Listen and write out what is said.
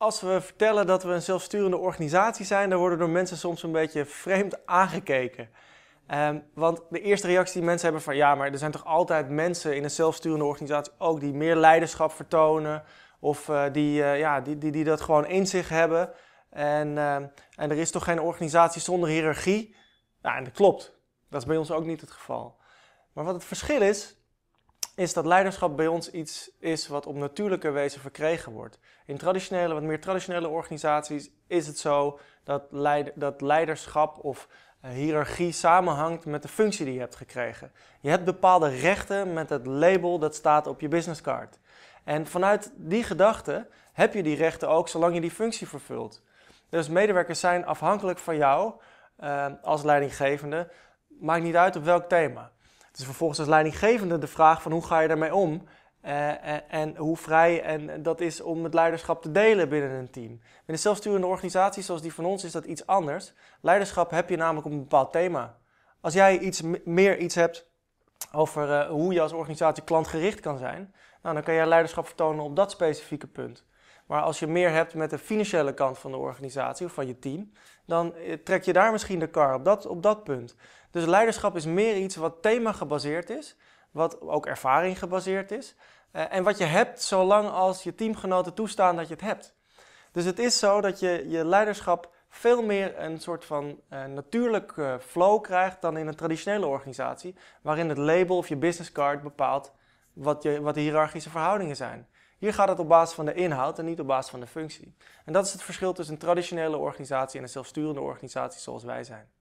Als we vertellen dat we een zelfsturende organisatie zijn, dan worden door mensen soms een beetje vreemd aangekeken. Ehm, want de eerste reactie die mensen hebben van ja, maar er zijn toch altijd mensen in een zelfsturende organisatie ook die meer leiderschap vertonen of eh, die, eh, ja, die, die, die dat gewoon in zich hebben. En, ehm, en er is toch geen organisatie zonder hiërarchie? Nou, en dat klopt. Dat is bij ons ook niet het geval. Maar wat het verschil is, is dat leiderschap bij ons iets is wat op natuurlijke wijze verkregen wordt. In traditionele, wat meer traditionele organisaties is het zo dat, leid, dat leiderschap of eh, hiërarchie samenhangt met de functie die je hebt gekregen. Je hebt bepaalde rechten met het label dat staat op je businesscard. En vanuit die gedachte heb je die rechten ook zolang je die functie vervult. Dus medewerkers zijn afhankelijk van jou eh, als leidinggevende, maakt niet uit op welk thema. Het is vervolgens als leidinggevende de vraag van hoe ga je daarmee om? en, eh, eh, en, hoe vrij en dat is om het leiderschap te delen binnen een team. In een zelfsturende organisatie zoals die van ons is dat iets anders. Leiderschap heb je namelijk op een bepaald thema. Als jij iets meer iets hebt over eh, hoe je als organisatie klantgericht kan zijn, nou, dan kan jij leiderschap vertonen op dat specifieke punt. Maar als je meer hebt met de financiële kant van de organisatie of van je team, dan eh, trek je daar misschien de kar op dat, op dat punt. Dus leiderschap is meer iets wat thema gebaseerd is, wat ook ervaring gebaseerd is. Eh, en wat je hebt zolang als je teamgenoten toestaan dat je het hebt. Dus het is zo dat je je leiderschap veel meer een soort van uh, eh, natuurlijk flow krijgt dan in een traditionele organisatie, waarin het label of je businesscard bepaalt wat, je, wat de hiërarchische verhoudingen zijn. Hier gaat het op basis van de inhoud en niet op basis van de functie. En dat is het verschil tussen een traditionele organisatie en een zelfsturende organisatie zoals wij zijn.